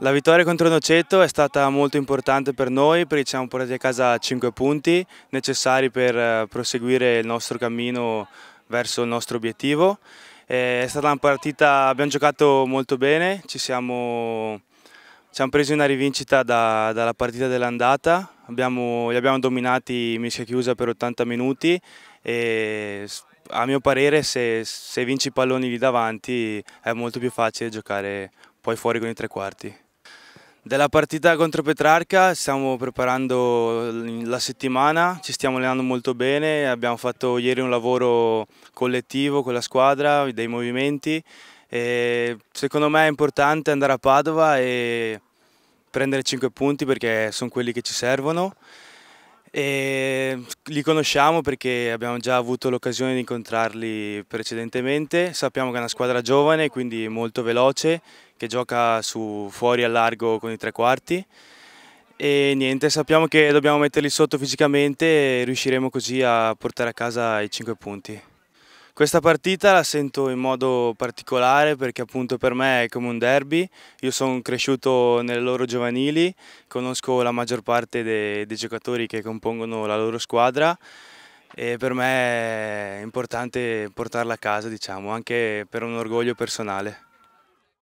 La vittoria contro Noceto è stata molto importante per noi perché ci siamo portati a casa 5 punti necessari per eh, proseguire il nostro cammino verso il nostro obiettivo. È stata una partita, abbiamo giocato molto bene, ci siamo, ci siamo presi una rivincita da, dalla partita dell'andata, li abbiamo dominati in mischia chiusa per 80 minuti e a mio parere se, se vinci i palloni lì davanti è molto più facile giocare poi fuori con i tre quarti. Della partita contro Petrarca stiamo preparando la settimana, ci stiamo allenando molto bene, abbiamo fatto ieri un lavoro collettivo con la squadra, dei movimenti e secondo me è importante andare a Padova e prendere 5 punti perché sono quelli che ci servono e li conosciamo perché abbiamo già avuto l'occasione di incontrarli precedentemente, sappiamo che è una squadra giovane, quindi molto veloce, che gioca su fuori a largo con i tre quarti e niente, sappiamo che dobbiamo metterli sotto fisicamente e riusciremo così a portare a casa i cinque punti. Questa partita la sento in modo particolare perché appunto per me è come un derby, io sono cresciuto nelle loro giovanili, conosco la maggior parte dei, dei giocatori che compongono la loro squadra e per me è importante portarla a casa diciamo, anche per un orgoglio personale.